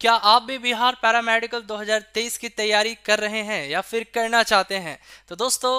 क्या आप भी बिहार पैरामेडिकल 2023 की तैयारी कर रहे हैं या फिर करना चाहते हैं तो दोस्तों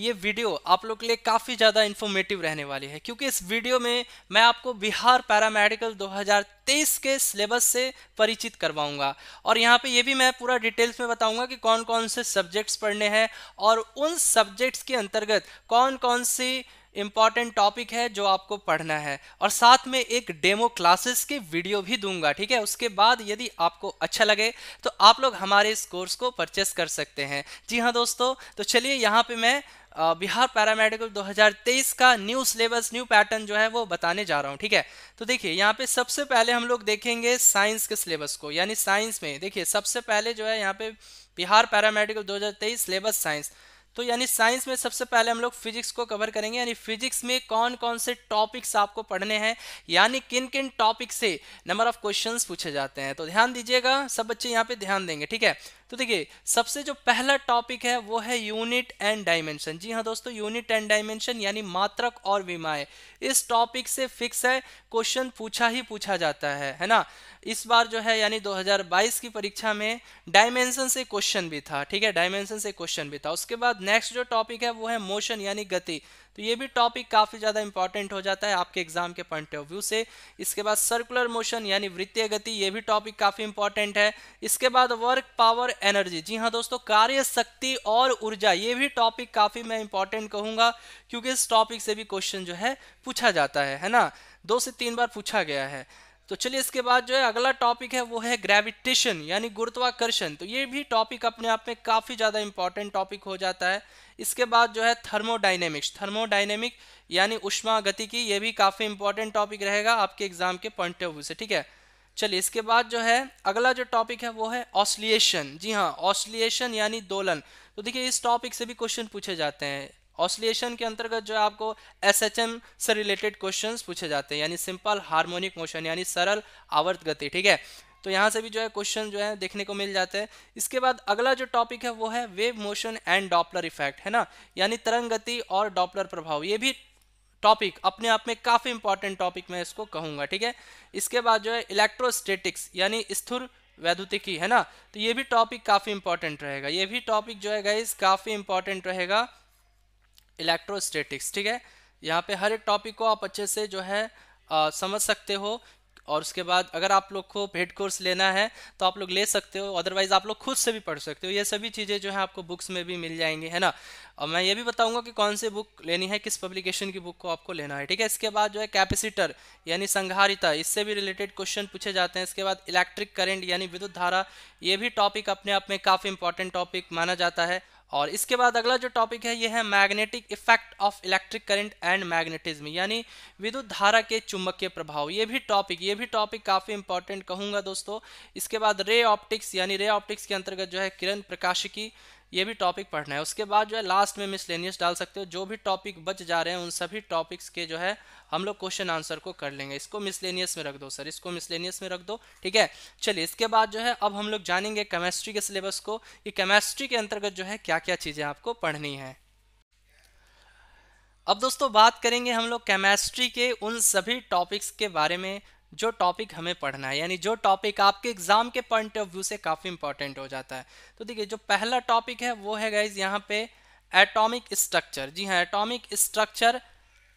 ये वीडियो आप लोग के लिए काफ़ी ज़्यादा इन्फॉर्मेटिव रहने वाली है क्योंकि इस वीडियो में मैं आपको बिहार पैरामेडिकल 2023 के सिलेबस से परिचित करवाऊंगा और यहाँ पे ये भी मैं पूरा डिटेल्स में बताऊँगा कि कौन कौन से सब्जेक्ट्स पढ़ने हैं और उन सब्जेक्ट्स के अंतर्गत कौन कौन सी इम्पॉर्टेंट टॉपिक है जो आपको पढ़ना है और साथ में एक डेमो क्लासेस के वीडियो भी दूंगा ठीक है उसके बाद यदि आपको अच्छा लगे तो आप लोग हमारे इस कोर्स को परचेस कर सकते हैं जी हाँ दोस्तों तो चलिए यहाँ पे मैं बिहार पैरामेडिकल 2023 का न्यू सिलेबस न्यू पैटर्न जो है वो बताने जा रहा हूँ ठीक है तो देखिए यहाँ पे सबसे पहले हम लोग देखेंगे साइंस के सिलेबस को यानी साइंस में देखिए सबसे पहले जो है यहाँ पे बिहार पैरामेडिकल 2023 सिलेबस साइंस तो यानी साइंस में सबसे पहले हम लोग फिजिक्स को कवर करेंगे यानी फिजिक्स में कौन कौन से टॉपिक्स आपको पढ़ने हैं यानी किन किन टॉपिक से नंबर ऑफ क्वेश्चन पूछे जाते हैं तो ध्यान दीजिएगा सब बच्चे यहाँ पे ध्यान देंगे ठीक है तो देखिए सबसे जो पहला टॉपिक है वो है यूनिट एंड डायमेंशन जी हाँ दोस्तों यूनिट एंड डायमेंशन यानी मात्रक और विमाएं इस टॉपिक से फिक्स है क्वेश्चन पूछा ही पूछा जाता है है ना इस बार जो है यानी 2022 की परीक्षा में डायमेंशन से क्वेश्चन भी था ठीक है डायमेंशन से क्वेश्चन भी था उसके बाद नेक्स्ट जो टॉपिक है वो है मोशन यानी गति तो ये भी टॉपिक काफ़ी ज़्यादा इंपॉर्टेंट हो जाता है आपके एग्जाम के पॉइंट ऑफ व्यू से इसके बाद सर्कुलर मोशन यानी वृत्तीय गति ये भी टॉपिक काफ़ी इंपॉर्टेंट है इसके बाद वर्क पावर एनर्जी जी हाँ दोस्तों कार्य शक्ति और ऊर्जा ये भी टॉपिक काफ़ी मैं इंपॉर्टेंट कहूँगा क्योंकि इस टॉपिक से भी क्वेश्चन जो है पूछा जाता है है ना दो से तीन बार पूछा गया है तो चलिए इसके बाद जो है अगला टॉपिक है वो है ग्रेविटेशन यानी गुरुत्वाकर्षण तो ये भी टॉपिक अपने आप में काफ़ी ज़्यादा इंपॉर्टेंट टॉपिक हो जाता है इसके बाद जो है थर्मोडाइनेमिक्स थर्मोडाइनेमिक यानी उष्मा गति की ये भी काफ़ी इंपॉर्टेंट टॉपिक रहेगा आपके एग्जाम के पॉइंट ऑफ व्यू से ठीक है चलिए इसके बाद जो है अगला जो टॉपिक है वो है ऑसलिएशन जी हाँ ऑसलिएशन यानी दोलन तो देखिए इस टॉपिक से भी क्वेश्चन पूछे जाते हैं ऑसलिएशन के अंतर्गत जो है आपको एस एच एम से रिलेटेड क्वेश्चन पूछे जाते हैं यानी सिंपल हार्मोनिक मोशन यानी सरल आवर्त गति ठीक है तो यहाँ से भी जो है क्वेश्चन जो है देखने को मिल जाता है इसके बाद अगला जो टॉपिक है वो है wave motion and Doppler effect है ना यानी तरंग गति और डॉपलर प्रभाव ये भी टॉपिक अपने आप में काफ़ी इंपॉर्टेंट टॉपिक मैं इसको कहूँगा ठीक है इसके बाद जो है इलेक्ट्रोस्टेटिक्स यानी स्थिर वैद्युतिकी है ना तो ये भी टॉपिक काफ़ी इंपॉर्टेंट रहेगा ये भी टॉपिक जो है गाइज काफ़ी इंपॉर्टेंट रहेगा इलेक्ट्रोस्टेटिक्स ठीक है यहाँ पे हर एक टॉपिक को आप अच्छे से जो है आ, समझ सकते हो और उसके बाद अगर आप लोग को पेड कोर्स लेना है तो आप लोग ले सकते हो अदरवाइज आप लोग खुद से भी पढ़ सकते हो ये सभी चीज़ें जो है आपको बुक्स में भी मिल जाएंगी है ना और मैं ये भी बताऊंगा कि कौन सी बुक लेनी है किस पब्लिकेशन की बुक को आपको लेना है ठीक है इसके बाद जो है कैपेसिटर यानी संघारिता इससे भी रिलेटेड क्वेश्चन पूछे जाते हैं इसके बाद इलेक्ट्रिक करेंट यानी विद्युत धारा ये भी टॉपिक अपने आप में काफ़ी इंपॉर्टेंट टॉपिक माना जाता है और इसके बाद अगला जो टॉपिक है ये है magnetic effect of electric current and magnetism यानी विद्युत धारा के के प्रभाव ये भी टॉपिक ये भी टॉपिक काफ़ी इंपॉर्टेंट कहूँगा दोस्तों इसके बाद रे ऑप्टिक्स यानी रे ऑप्टिक्स के अंतर्गत जो है किरण प्रकाशिकी ये भी टॉपिक पढ़ना है उसके बाद जो है लास्ट में मिसलेनियस डाल सकते हो जो भी टॉपिक बच जा रहे हैं उन सभी टॉपिक्स के जो है हम लोग क्वेश्चन आंसर को कर लेंगे इसको मिसलेनियस में रख दो सर इसको मिसलेनियस में रख दो ठीक है चलिए इसके बाद जो है अब हम लोग जानेंगे केमेस्ट्री के सिलेबस को कि केमेस्ट्री के अंतर्गत जो है क्या क्या चीज़ें आपको पढ़नी है अब दोस्तों बात करेंगे हम लोग केमेस्ट्री के उन सभी टॉपिक्स के बारे में जो टॉपिक हमें पढ़ना है यानी जो टॉपिक आपके एग्जाम के पॉइंट ऑफ व्यू से काफ़ी इंपॉर्टेंट हो जाता है तो देखिए जो पहला टॉपिक है वो है गाइज यहाँ पे एटॉमिक स्ट्रक्चर जी हाँ एटॉमिक स्ट्रक्चर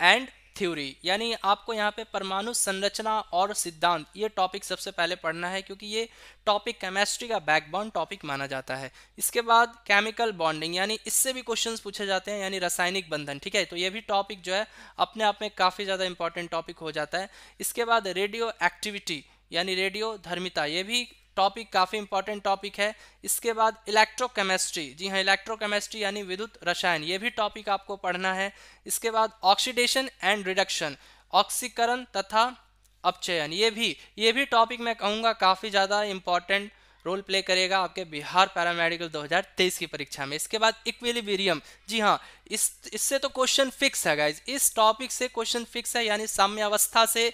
एंड थ्योरी यानी आपको यहाँ पे परमाणु संरचना और सिद्धांत ये टॉपिक सबसे पहले पढ़ना है क्योंकि ये टॉपिक केमिस्ट्री का बैकबोन टॉपिक माना जाता है इसके बाद केमिकल बॉन्डिंग यानी इससे भी क्वेश्चंस पूछे जाते हैं यानी रासायनिक बंधन ठीक है तो ये भी टॉपिक जो है अपने आप में काफ़ी ज़्यादा इंपॉर्टेंट टॉपिक हो जाता है इसके बाद रेडियो एक्टिविटी यानी रेडियो धर्मिता ये भी टॉपिक काफ़ी इंपॉर्टेंट टॉपिक है इसके बाद इलेक्ट्रोकेमिस्ट्री जी हाँ इलेक्ट्रोकेमिस्ट्री यानी विद्युत रसायन ये भी टॉपिक आपको पढ़ना है इसके बाद ऑक्सीडेशन एंड रिडक्शन ऑक्सीकरण तथा अपचयन ये भी ये भी टॉपिक मैं कहूँगा काफ़ी ज़्यादा इंपॉर्टेंट रोल प्ले करेगा आपके बिहार पैरामेडिकल 2023 की परीक्षा में इसके बाद इक्विलिबीरियम जी हाँ इस इससे तो क्वेश्चन फिक्स है गाइज इस टॉपिक से क्वेश्चन फिक्स है यानी साम्यावस्था से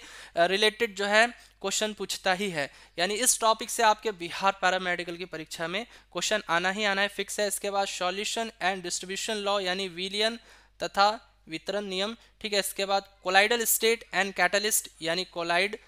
रिलेटेड जो है क्वेश्चन पूछता ही है यानी इस टॉपिक से आपके बिहार पैरामेडिकल की परीक्षा में क्वेश्चन आना ही आना है फिक्स है इसके बाद सॉल्यूशन एंड डिस्ट्रीब्यूशन लॉ यानी विलियन तथा वितरण नियम ठीक है इसके बाद कोलाइडल स्टेट एंड कैटलिस्ट यानी कोलाइड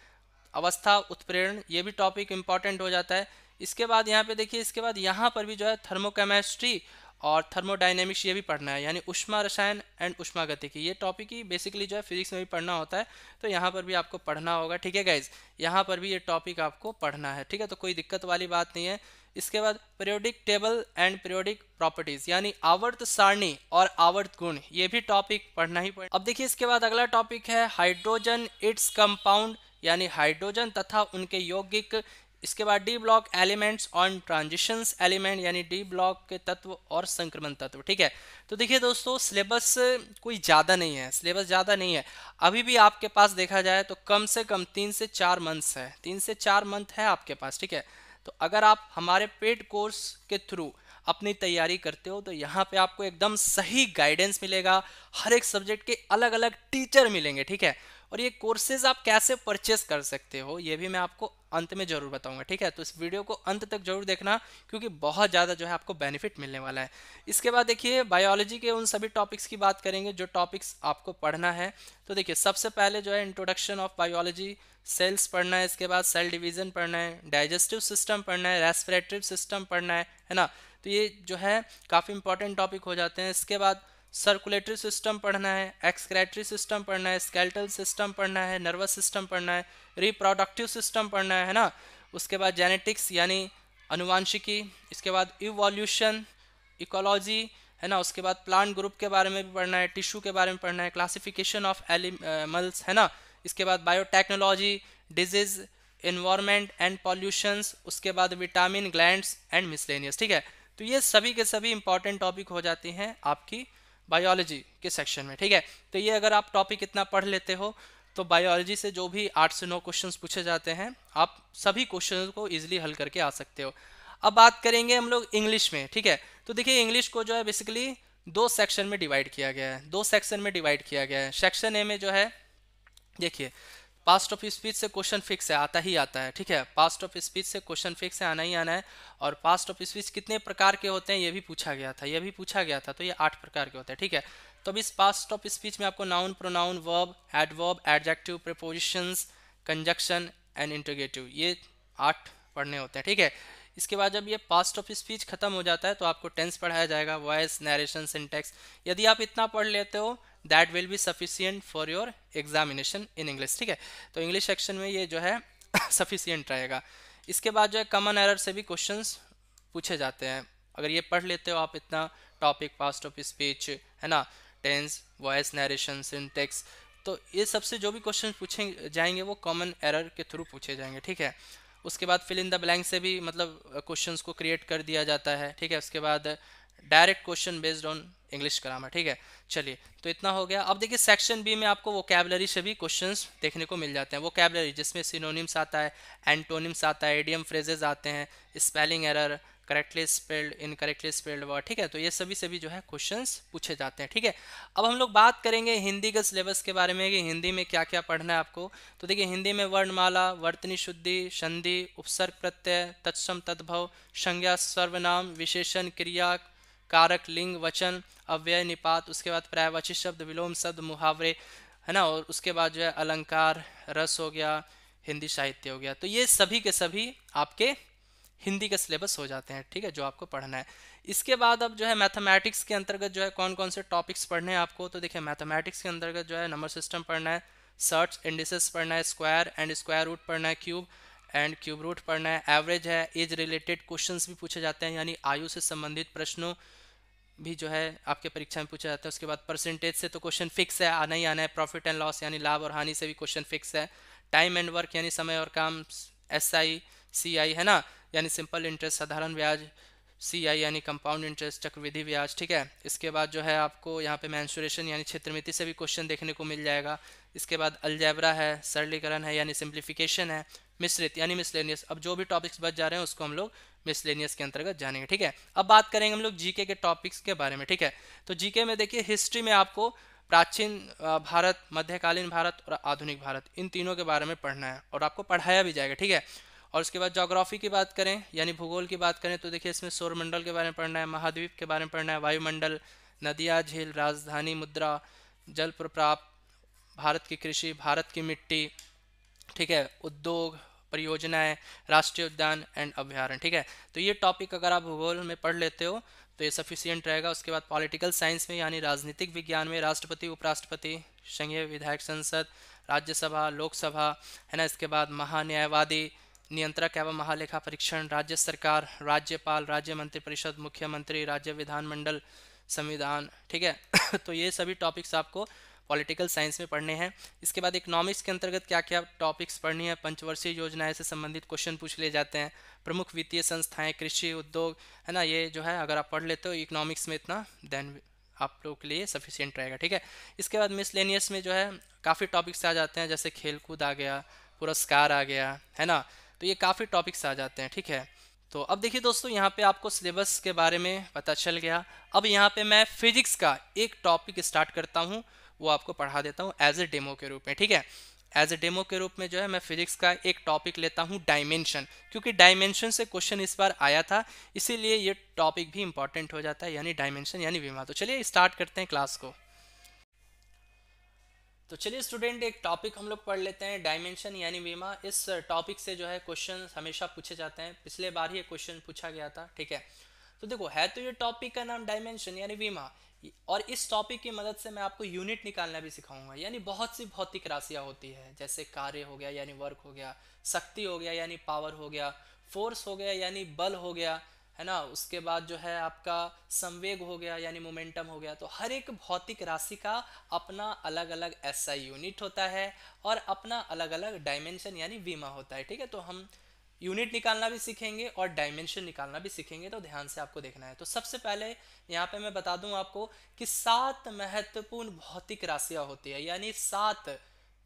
अवस्था उत्प्रेरण ये भी टॉपिक इंपॉर्टेंट हो जाता है इसके बाद यहाँ पे देखिए इसके बाद यहाँ पर भी जो है थर्मोकेमेस्ट्री और थर्मोडाइनेमिक्स ये भी पढ़ना है यानी उष्मा रसायन एंड उष्मा की ये टॉपिक ही बेसिकली जो है फिजिक्स में भी पढ़ना होता है तो यहाँ पर भी आपको पढ़ना होगा ठीक है गाइज यहाँ पर भी ये टॉपिक आपको पढ़ना है ठीक है तो कोई दिक्कत वाली बात नहीं है इसके बाद periodic table and periodic properties यानी आवर्त सारणी और आवर्त गुण ये भी टॉपिक पढ़ना ही पड़े अब देखिए इसके बाद अगला टॉपिक है हाइड्रोजन इट्स कंपाउंड यानी हाइड्रोजन तथा उनके यौगिक इसके बाद D block elements on transitions element यानी डी ब्लॉक के तत्व और संक्रमण तत्व ठीक है तो देखिए दोस्तों सिलेबस कोई ज़्यादा नहीं है सिलेबस ज़्यादा नहीं है अभी भी आपके पास देखा जाए तो कम से कम तीन से चार मंथ्स है तीन से चार मंथ है आपके पास ठीक है तो अगर आप हमारे पेड कोर्स के थ्रू अपनी तैयारी करते हो तो यहाँ पे आपको एकदम सही गाइडेंस मिलेगा हर एक सब्जेक्ट के अलग अलग टीचर मिलेंगे ठीक है और ये कोर्सेज आप कैसे परचेस कर सकते हो ये भी मैं आपको अंत में जरूर बताऊंगा ठीक है तो इस वीडियो को अंत तक जरूर देखना क्योंकि बहुत ज़्यादा जो है आपको बेनिफिट मिलने वाला है इसके बाद देखिए बायोलॉजी के उन सभी टॉपिक्स की बात करेंगे जो टॉपिक्स आपको पढ़ना है तो देखिए सबसे पहले जो है इंट्रोडक्शन ऑफ बायोलॉजी सेल्स पढ़ना है इसके बाद सेल डिवीजन पढ़ना है डाइजेस्टिव सिस्टम पढ़ना है रेस्परेटरी सिस्टम पढ़ना है है ना तो ये जो है काफ़ी इंपॉर्टेंट टॉपिक हो जाते हैं इसके बाद सर्कुलेटरी सिस्टम पढ़ना है एक्सक्रेटरी सिस्टम पढ़ना है स्केल्टल सिस्टम पढ़ना है नर्वस सिस्टम पढ़ना है रिप्रोडक्टिव सिस्टम पढ़ना है है ना उसके बाद जेनेटिक्स यानी अनुवांशिकी इसके बाद इवोल्यूशन इकोलॉजी है ना उसके बाद प्लांट ग्रुप के बारे में भी पढ़ना है टिश्यू के बारे में पढ़ना है क्लासिफिकेशन ऑफ एलिमल्स है ना इसके बाद biotechnology disease environment and pollutions उसके बाद विटामिन ग्लैंड्स एंड मिसलेनियस ठीक है तो ये सभी के सभी इंपॉर्टेंट टॉपिक हो जाते हैं आपकी बायोलॉजी के सेक्शन में ठीक है तो ये अगर आप टॉपिक इतना पढ़ लेते हो तो बायोलॉजी से जो भी आठ से नौ क्वेश्चन पूछे जाते हैं आप सभी क्वेश्चन को ईजिली हल करके आ सकते हो अब बात करेंगे हम लोग इंग्लिश में ठीक है तो देखिए इंग्लिश को जो है बेसिकली दो सेक्शन में डिवाइड किया गया है दो सेक्शन में डिवाइड किया गया है सेक्शन ए में जो है देखिए पास्ट ऑफ स्पीच से क्वेश्चन फिक्स है आता ही आता है ठीक है पास्ट ऑफ स्पीच से क्वेश्चन फिक्स है आना ही आना है और पास्ट ऑफ स्पीच कितने प्रकार के होते हैं ये भी पूछा गया था ये भी पूछा गया था तो ये आठ प्रकार के होते हैं ठीक है तो अब इस पास्ट ऑफ स्पीच में आपको noun pronoun verb adverb adjective preposition conjunction and interrogative ये आठ पढ़ने होते हैं ठीक है इसके बाद जब ये पास्ट ऑफ स्पीच खत्म हो जाता है तो आपको टेंस पढ़ाया जाएगा वॉइस नरेशन सिंटेक्स यदि आप इतना पढ़ लेते हो that will be sufficient for your examination in English ठीक है तो इंग्लिश सेक्शन में ये जो है सफिशियंट रहेगा इसके बाद जो है कॉमन एरर से भी क्वेश्चन पूछे जाते हैं अगर ये पढ़ लेते हो आप इतना टॉपिक पास्ट ऑफ स्पीच है ना टेंस वॉइस नरेशन सिंटेक्स तो ये सबसे जो भी क्वेश्चन पूछे जाएंगे वो कॉमन एरर के थ्रू पूछे जाएंगे ठीक है उसके बाद फिल इन द ब्लैंक से भी मतलब क्वेश्चंस को क्रिएट कर दिया जाता है ठीक है उसके बाद direct question based on English grammar ठीक है चलिए तो इतना हो गया अब देखिए सेक्शन बी में आपको वो कैबलरी से भी क्वेश्चन देखने को मिल जाते हैं वो कैबलरी जिसमें सिनोनिम्स आता है एंटोनिम्स आता है एडियम फ्रेजेज आते हैं spelling error correctly spelled incorrectly spelled word ठीक है तो ये सभी सभी जो है क्वेश्चन पूछे जाते हैं ठीक है अब हम लोग बात करेंगे हिंदी के सिलेबस के बारे में कि हिंदी में क्या क्या पढ़ना है आपको तो देखिए हिंदी में वर्णमाला वर्तनी शुद्धि संधि उपसर्ग प्रत्यय तत्सम तद्भव संज्ञा सर्वनाम विशेषण क्रिया कारक लिंग वचन अव्यय निपात उसके बाद प्रायवाची शब्द विलोम शब्द मुहावरे है ना और उसके बाद जो है अलंकार रस हो गया हिंदी साहित्य हो गया तो ये सभी के सभी आपके हिंदी के सिलेबस हो जाते हैं ठीक है जो आपको पढ़ना है इसके बाद अब जो है मैथमेटिक्स के अंतर्गत जो है कौन कौन से टॉपिक्स पढ़ने हैं आपको तो देखिए मैथमेटिक्स के अंतर्गत जो है नंबर सिस्टम पढ़ना है सर्च इंडिसेस पढ़ना है स्क्वायर एंड स्क्वायर रूट पढ़ना है क्यूब एंड क्यूब रूट पढ़ना है एवरेज है एज रिलेटेड क्वेश्चन भी पूछे जाते हैं यानी आयु से संबंधित प्रश्नों भी जो है आपके परीक्षा में पूछा जाता है उसके बाद परसेंटेज से तो क्वेश्चन फिक्स है आना ही आना है प्रॉफिट एंड लॉस यानी लाभ और हानि से भी क्वेश्चन फिक्स है टाइम एंड वर्क यानी समय और काम एस आई सी आई है ना यानी सिंपल इंटरेस्ट साधारण ब्याज सी आई यानी कंपाउंड इंटरेस्ट चक्रविधि ब्याज ठीक है इसके बाद जो है आपको यहाँ पे मैंसुरेशन यानी क्षेत्रमिति से भी क्वेश्चन देखने को मिल जाएगा इसके बाद अलजैबरा है सरलीकरण है यानी सिंप्लीफिकेशन है मिश्रित यानी मिसलेनियस अब जो भी टॉपिक्स बच जा रहे हैं उसको हम लोग मिसलेनियस के अंतर्गत जानेंगे ठीक है अब बात करेंगे हम लोग जीके के टॉपिक्स के बारे में ठीक है तो जीके में देखिए हिस्ट्री में आपको प्राचीन भारत मध्यकालीन भारत और आधुनिक भारत इन तीनों के बारे में पढ़ना है और आपको पढ़ाया भी जाएगा ठीक है और उसके बाद जोग्राफी की बात करें यानी भूगोल की बात करें तो देखिए इसमें सौरमंडल के बारे में पढ़ना है महाद्वीप के बारे में पढ़ना है वायुमंडल नदियाँ झील राजधानी मुद्रा जल प्रप्राप भारत की कृषि भारत की मिट्टी ठीक है उद्योग परियोजनाएं राष्ट्रीय उद्यान एंड अभ्यारण ठीक है तो ये टॉपिक अगर आप भूगोल में पढ़ लेते हो तो ये सफिशियंट रहेगा उसके बाद पॉलिटिकल साइंस में यानी राजनीतिक विज्ञान में राष्ट्रपति उपराष्ट्रपति संघीय विधायक संसद राज्यसभा लोकसभा है ना इसके बाद महान्यायवादी नियंत्रक एवं महालेखा परीक्षण राज्य सरकार राज्यपाल राज्य मंत्री परिषद मुख्यमंत्री राज्य विधानमंडल संविधान ठीक है तो ये सभी टॉपिक्स आपको पॉलिटिकल साइंस में पढ़ने हैं इसके बाद इकोनॉमिक्स के अंतर्गत क्या क्या टॉपिक्स पढ़ने हैं पंचवर्षीय योजनाएं से संबंधित क्वेश्चन पूछ लिए जाते हैं प्रमुख वित्तीय संस्थाएं कृषि उद्योग है ना ये जो है अगर आप पढ़ लेते हो इकोनॉमिक्स में इतना देन आप लोगों के लिए सफिशियंट रहेगा ठीक है इसके बाद मिसलेनियस में जो है काफ़ी टॉपिक्स आ जाते हैं जैसे खेलकूद आ गया पुरस्कार आ गया है ना तो ये काफ़ी टॉपिक्स आ जाते हैं ठीक है तो अब देखिए दोस्तों यहाँ पे आपको सिलेबस के बारे में पता चल गया अब यहाँ पे मैं फिजिक्स का एक टॉपिक स्टार्ट करता हूँ वो आपको पढ़ा देता हूँ एज ए डेमो के रूप में ठीक है एज ए डेमो के रूप में जो है मैं फिजिक्स का एक टॉपिक लेता हूँ डायमेंशन क्योंकि डायमेंशन से क्वेश्चन इस बार आया था इसीलिए ये टॉपिक भी इंपॉर्टेंट हो जाता है यानी डायमेंशन यानी विमा तो चलिए स्टार्ट करते हैं क्लास को तो चलिए स्टूडेंट एक टॉपिक हम लोग पढ़ लेते हैं डायमेंशन यानी विमा इस टॉपिक से जो है क्वेश्चन हमेशा पूछे जाते हैं पिछले बार ही क्वेश्चन पूछा गया था ठीक है तो देखो है तो ये टॉपिक का नाम डायमेंशन यानी विमा और इस टॉपिक की मदद से मैं आपको यूनिट निकालना भी सिखाऊंगा यानी बहुत सी भौतिक राशियाँ होती है जैसे कार्य हो गया यानी वर्क हो गया शक्ति हो गया यानी पावर हो गया फोर्स हो गया यानी बल हो गया है ना उसके बाद जो है आपका संवेग हो गया यानी मोमेंटम हो गया तो हर एक भौतिक राशि का अपना अलग अलग ऐसा यूनिट होता है और अपना अलग अलग डायमेंशन यानी बीमा होता है ठीक है तो हम यूनिट निकालना भी सीखेंगे और डायमेंशन निकालना भी सीखेंगे तो ध्यान से आपको देखना है तो सबसे पहले यहाँ पे मैं बता दूं आपको कि सात महत्वपूर्ण भौतिक राशियां होती है यानी सात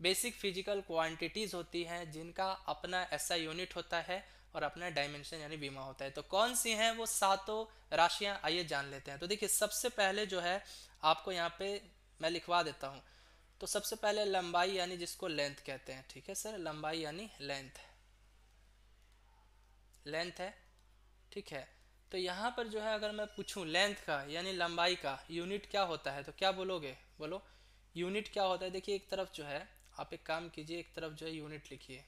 बेसिक फिजिकल क्वांटिटीज होती हैं जिनका अपना ऐसा यूनिट होता है और अपना डायमेंशन यानी बीमा होता है तो कौन सी हैं वो सातों राशियां आइए जान लेते हैं तो देखिए सबसे पहले जो है आपको यहाँ पे मैं लिखवा देता हूँ तो सबसे पहले लंबाई यानी जिसको लेंथ कहते हैं ठीक है सर लंबाई यानी लेंथ लेंथ है ठीक है तो यहाँ पर जो है अगर मैं पूछूँ लेंथ का यानी लंबाई का यूनिट क्या होता है तो क्या बोलोगे बोलो यूनिट क्या होता है देखिए एक तरफ जो है आप एक काम कीजिए एक तरफ जो है यूनिट लिखिए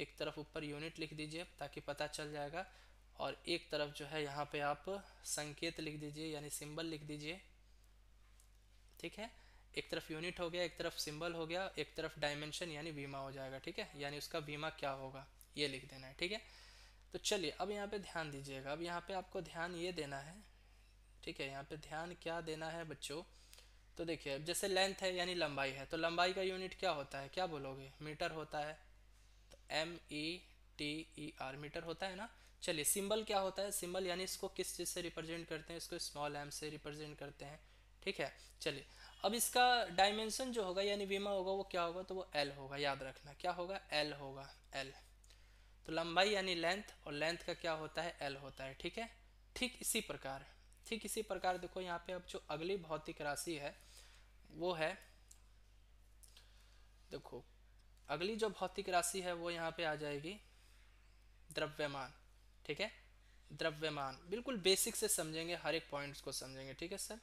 एक तरफ ऊपर यूनिट लिख दीजिए ताकि पता चल जाएगा और एक तरफ जो है यहाँ पे आप संकेत लिख दीजिए यानी सिंबल लिख दीजिए ठीक है एक तरफ यूनिट हो गया एक तरफ सिंबल हो गया एक तरफ डायमेंशन यानी बीमा हो जाएगा ठीक है यानी उसका बीमा क्या होगा ये लिख देना है ठीक है तो चलिए अब यहाँ पे ध्यान दीजिएगा अब यहाँ पे आपको ध्यान ये देना है ठीक है यहाँ पे ध्यान क्या देना है बच्चों तो देखिए अब जैसे लेंथ है यानी लंबाई है तो लंबाई का यूनिट क्या होता है क्या बोलोगे मीटर होता है तो M E T E R metre होता है ना चलिए सिंबल क्या होता है सिंबल यानी इसको किस चीज़ से रिप्रेजेंट करते हैं इसको स्मॉल एम से रिप्रेजेंट करते हैं ठीक है चलिए अब इसका डायमेंशन जो होगा यानी वीमा होगा वो क्या होगा तो वो एल होगा याद रखना क्या होगा एल होगा एल तो लंबाई यानी लेंथ और लेंथ का क्या होता है एल होता है ठीक है ठीक इसी प्रकार ठीक इसी प्रकार देखो यहाँ पे अब जो अगली भौतिक राशि है वो है देखो अगली जो भौतिक राशि है वो यहाँ पे आ जाएगी द्रव्यमान ठीक है द्रव्यमान बिल्कुल बेसिक से समझेंगे हर एक पॉइंट्स को समझेंगे ठीक है सर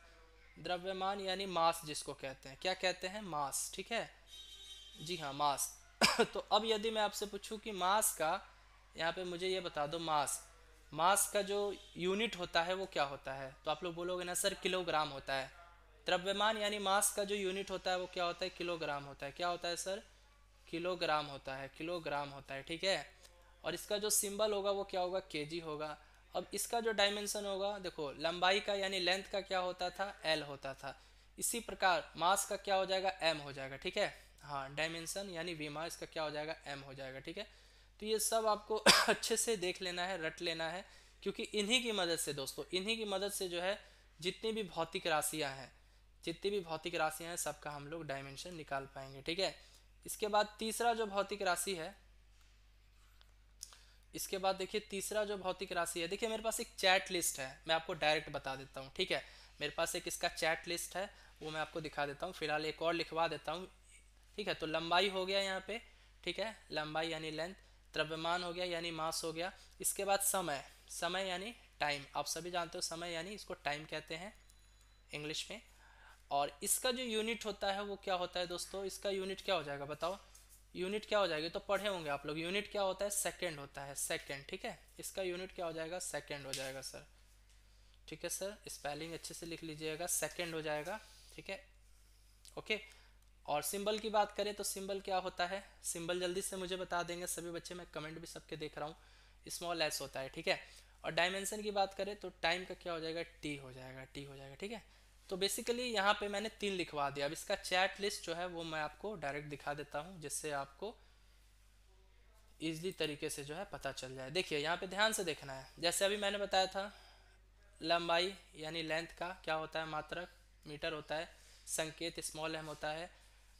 द्रव्यमान यानी मास जिसको कहते हैं क्या कहते हैं मास ठीक है जी हाँ मास तो अब यदि मैं आपसे पूछूं कि मास का यहाँ पे मुझे ये बता दो मास मास का जो यूनिट होता है वो क्या होता है तो आप लोग बोलोगे ना सर किलोग्राम होता है द्रव्यमान यानी मास का जो यूनिट होता है वो क्या होता है किलोग्राम होता है क्या होता है सर किलोग्राम होता है किलोग्राम होता है ठीक है और इसका जो सिंबल होगा वो क्या होगा के होगा अब इसका जो डायमेंशन होगा देखो लंबाई का यानी लेंथ का क्या होता था एल होता था इसी प्रकार मास का क्या हो जाएगा एम हो जाएगा ठीक है हाँ डायमेंशन यानी वी मास का क्या हो जाएगा एम हो जाएगा ठीक है तो ये सब आपको अच्छे से देख लेना है रट लेना है क्योंकि इन्हीं की मदद से दोस्तों इन्हीं की मदद से जो है जितनी भी भौतिक राशियां हैं जितनी भी भौतिक राशियां हैं सबका हम लोग डायमेंशन निकाल पाएंगे ठीक है इसके बाद तीसरा जो भौतिक राशि है इसके बाद देखिए तीसरा जो भौतिक राशि है देखिए मेरे पास एक चैट लिस्ट है मैं आपको डायरेक्ट बता देता हूँ ठीक है मेरे पास एक इसका चैट लिस्ट है वो मैं आपको दिखा देता हूँ फिलहाल एक और लिखवा देता हूँ ठीक है तो लंबाई हो गया यहाँ पे ठीक है लंबाई यानी लेंथ द्रव्यमान हो गया यानी मास हो गया इसके बाद समय समय यानी टाइम आप सभी जानते हो समय यानी इसको टाइम कहते हैं इंग्लिश में और इसका जो यूनिट होता है वो क्या होता है दोस्तों इसका यूनिट क्या हो जाएगा बताओ यूनिट क्या हो जाएगी तो पढ़े होंगे आप लोग यूनिट क्या होता है सेकेंड होता है सेकेंड ठीक है इसका यूनिट क्या हो जाएगा सेकेंड हो जाएगा सर ठीक है सर स्पेलिंग अच्छे से लिख लीजिएगा सेकेंड हो जाएगा ठीक है ओके और सिंबल की बात करें तो सिंबल क्या होता है सिंबल जल्दी से मुझे बता देंगे सभी बच्चे मैं कमेंट भी सबके देख रहा हूँ स्मॉल एस होता है ठीक है और डायमेंशन की बात करें तो टाइम का क्या हो जाएगा टी हो जाएगा टी हो जाएगा ठीक है तो बेसिकली यहाँ पे मैंने तीन लिखवा दिया अब इसका चैट लिस्ट जो है वो मैं आपको डायरेक्ट दिखा देता हूँ जिससे आपको ईजली तरीके से जो है पता चल जाए देखिए यहाँ पे ध्यान से देखना है जैसे अभी मैंने बताया था लंबाई यानी लेंथ का क्या होता है मात्रक मीटर होता है संकेत स्मॉल एम होता है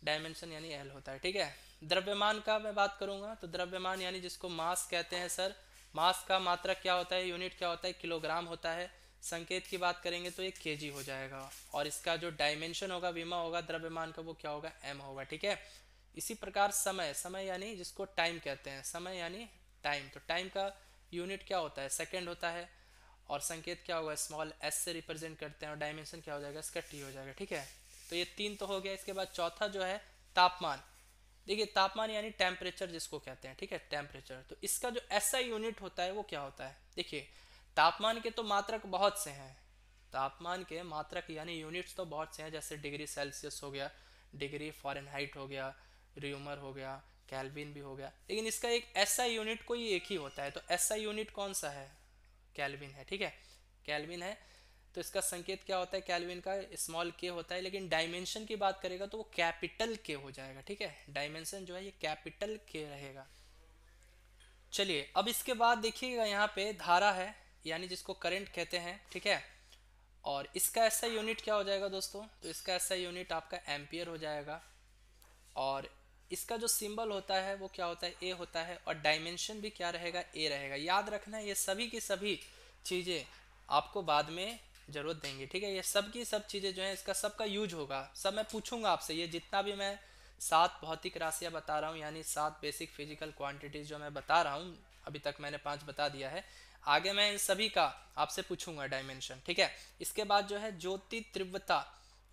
डायमेंशन यानी एल होता है ठीक है द्रव्यमान का मैं बात करूंगा तो द्रव्यमान यानी जिसको मास कहते हैं सर मास का मात्रा क्या होता है यूनिट क्या होता है किलोग्राम होता है संकेत की बात करेंगे तो एक के हो जाएगा और इसका जो डायमेंशन होगा बीमा होगा द्रव्यमान का वो क्या होगा एम होगा ठीक है इसी प्रकार समय समय यानी जिसको टाइम कहते हैं समय यानी टाइम तो टाइम का यूनिट क्या होता है सेकेंड होता है और संकेत क्या होगा स्मॉल एस से रिप्रेजेंट करते हैं और डायमेंशन क्या हो जाएगा इसका टी हो जाएगा ठीक है तो ये तीन तो हो गया इसके बाद चौथा जो है तापमान देखिए तापमान यानी टेम्परेचर जिसको कहते हैं ठीक है टेम्परेचर तो इसका जो ऐसा यूनिट होता है वो क्या होता है देखिए तापमान के तो मात्रक बहुत से हैं तापमान के मात्रक यानी यूनिट्स तो बहुत से हैं जैसे डिग्री सेल्सियस हो गया डिग्री फॉरनहाइट हो गया र्यूमर हो गया कैलविन भी हो गया लेकिन इसका एक ऐसा यूनिट कोई एक ही होता है तो ऐसा यूनिट कौन सा है कैलविन है ठीक है कैलविन है तो इसका संकेत क्या होता है कैलविन का स्मॉल के होता है लेकिन डायमेंशन की बात करेगा तो वो कैपिटल के हो जाएगा ठीक है डायमेंशन जो है ये कैपिटल के रहेगा चलिए अब इसके बाद देखिएगा यहाँ पे धारा है यानी जिसको करंट कहते हैं ठीक है और इसका ऐसा यूनिट क्या हो जाएगा दोस्तों तो इसका ऐसा यूनिट आपका एम्पियर हो जाएगा और इसका जो सिंबल होता है वो क्या होता है ए होता है और डायमेंशन भी क्या रहेगा ए रहेगा याद रखना ये सभी की सभी चीज़ें आपको बाद में ज़रूर देंगे ठीक है ये सब की सब चीज़ें जो है इसका सबका यूज होगा सब मैं पूछूंगा आपसे ये जितना भी मैं सात भौतिक राशियाँ बता रहा हूँ यानी सात बेसिक फिजिकल क्वांटिटीज़ जो मैं बता रहा हूँ अभी तक मैंने पाँच बता दिया है आगे मैं इन सभी का आपसे पूछूंगा डायमेंशन ठीक है इसके बाद जो है ज्योति तीव्रता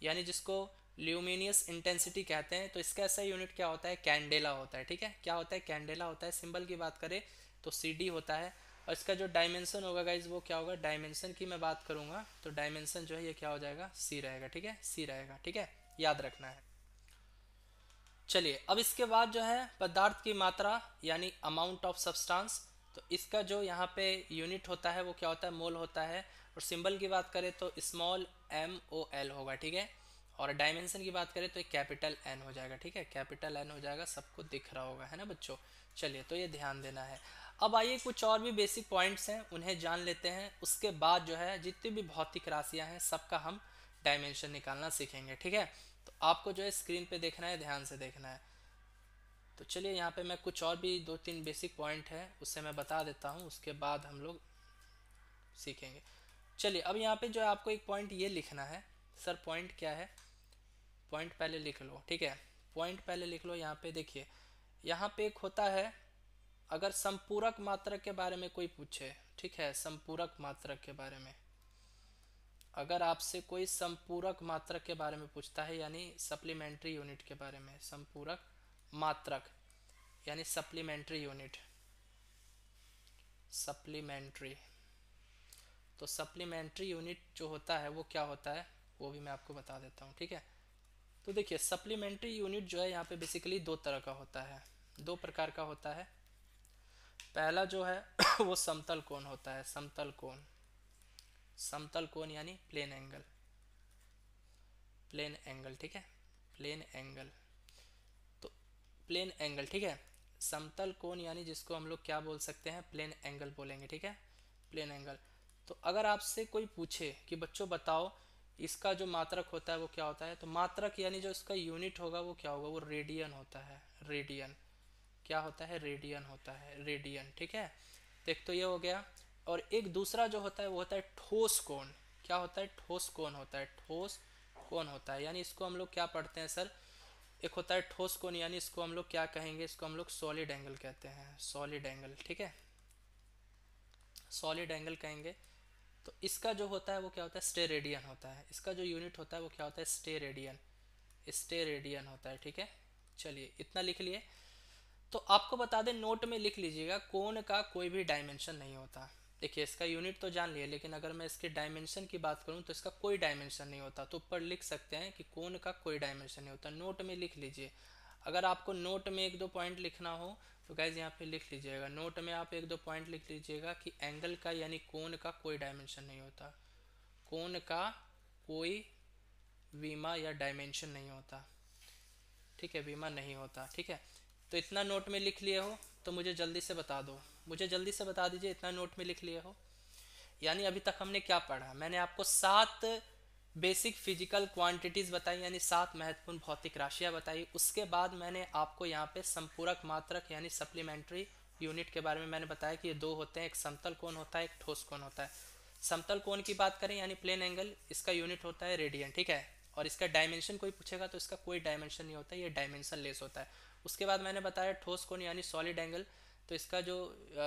यानी जिसको ल्यूमिनियस इंटेंसिटी कहते हैं तो इसका ऐसा यूनिट क्या होता है कैंडेला होता है ठीक है क्या होता है कैंडेला होता है सिंबल की बात करें तो सी होता है और इसका जो डायमेंशन होगा गाइज वो क्या होगा डायमेंशन की मैं बात करूंगा तो डायमेंशन जो है ये क्या हो जाएगा सी रहेगा ठीक है सी रहेगा ठीक है याद रखना है चलिए अब इसके बाद जो है पदार्थ की मात्रा यानी अमाउंट ऑफ सब्सटांस तो इसका जो यहाँ पे यूनिट होता है वो क्या होता है मोल होता है और सिंबल की बात करें तो स्मॉल एम ओ एल होगा ठीक है और डायमेंशन की बात करें तो एक कैपिटल एन हो जाएगा ठीक है कैपिटल एन हो जाएगा सबको दिख रहा होगा है ना बच्चों चलिए तो ये ध्यान देना है अब आइए कुछ और भी बेसिक पॉइंट्स हैं उन्हें जान लेते हैं उसके बाद जो है जितनी भी भौतिक राशियाँ हैं सबका हम डायमेंशन निकालना सीखेंगे ठीक है तो आपको जो है स्क्रीन पे देखना है ध्यान से देखना है तो चलिए यहाँ पे मैं कुछ और भी दो तीन बेसिक पॉइंट है उससे मैं बता देता हूँ उसके बाद हम लोग सीखेंगे चलिए अब यहाँ पे जो है आपको एक पॉइंट ये लिखना है सर पॉइंट क्या है पॉइंट पहले लिख लो ठीक है पॉइंट पहले लिख लो यहाँ पे देखिए यहाँ पे एक होता है अगर संपूरक मात्रक के बारे में कोई पूछे ठीक है संपूरक मात्रक के बारे में अगर आपसे कोई संपूरक मात्रक के बारे में पूछता है यानी सप्लीमेंट्री यूनिट के बारे में संपूरक मात्रक यानी सप्लीमेंट्री यूनिट सप्लीमेंट्री तो सप्लीमेंट्री यूनिट जो होता है वो क्या होता है वो भी मैं आपको बता देता हूँ ठीक है तो देखिए सप्लीमेंट्री यूनिट जो है यहाँ पे बेसिकली दो तरह का होता है दो प्रकार का होता है पहला जो है वो समतल कोण होता है समतल कोण समतल कोण यानी प्लेन एंगल प्लेन एंगल ठीक है प्लेन एंगल तो प्लेन एंगल ठीक है समतल कोण यानी जिसको हम लोग क्या बोल सकते हैं प्लेन एंगल बोलेंगे ठीक है प्लेन एंगल तो अगर आपसे कोई पूछे कि बच्चों बताओ इसका जो मात्रक होता है वो क्या होता है तो मात्रक यानी जो इसका यूनिट होगा वो क्या होगा वो रेडियन होता है रेडियन क्या होता है रेडियन होता है रेडियन ठीक है देख एक तो ये हो गया और एक दूसरा जो होता है वो होता है ठोस कोण क्या होता है ठोस कोण होता है ठोस कोण होता है यानी इसको हम लोग क्या पढ़ते हैं सर एक होता है ठोस कोण यानी इसको हम लोग क्या कहेंगे इसको हम लोग सॉलिड एंगल कहते हैं सॉलिड एंगल ठीक है सॉलिड एंगल कहेंगे तो इसका जो होता है वो क्या होता है स्टे रेडियन होता है इसका जो यूनिट होता है वो क्या होता है स्टे रेडियन स्टे रेडियन होता है ठीक है चलिए इतना लिख लिए तो आपको बता दें नोट में लिख लीजिएगा कौन का कोई भी डायमेंशन नहीं होता देखिए इसका यूनिट तो जान लिया लेकिन अगर मैं इसके डायमेंशन की बात करूं तो इसका कोई डायमेंशन नहीं होता तो ऊपर लिख सकते हैं कि कौन का कोई डायमेंशन नहीं होता नोट में लिख लीजिए अगर आपको नोट में एक दो पॉइंट लिखना हो तो गैज यहाँ पे लिख लीजिएगा नोट में आप एक दो पॉइंट लिख लीजिएगा कि एंगल का यानी कौन का कोई डायमेंशन नहीं होता कौन का कोई बीमा या डायमेंशन नहीं होता ठीक है बीमा नहीं होता ठीक है तो इतना नोट में लिख लिए हो तो मुझे जल्दी से बता दो मुझे जल्दी से बता दीजिए इतना नोट में लिख लिए हो यानी अभी तक हमने क्या पढ़ा मैंने आपको सात बेसिक फिजिकल क्वांटिटीज़ बताई यानी सात महत्वपूर्ण भौतिक राशियाँ बताई उसके बाद मैंने आपको यहाँ पे संपूरक मात्रक यानी सप्लीमेंट्री यूनिट के बारे में मैंने बताया कि ये दो होते हैं एक समतल कौन होता है एक ठोस कौन होता है समतल कौन की बात करें यानी प्लेन एंगल इसका यूनिट होता है रेडियन ठीक है और इसका डायमेंशन कोई पूछेगा तो इसका कोई डायमेंशन नहीं होता है ये डायमेंशन लेस होता है उसके बाद मैंने बताया ठोस कोण यानी सॉलिड एंगल तो इसका जो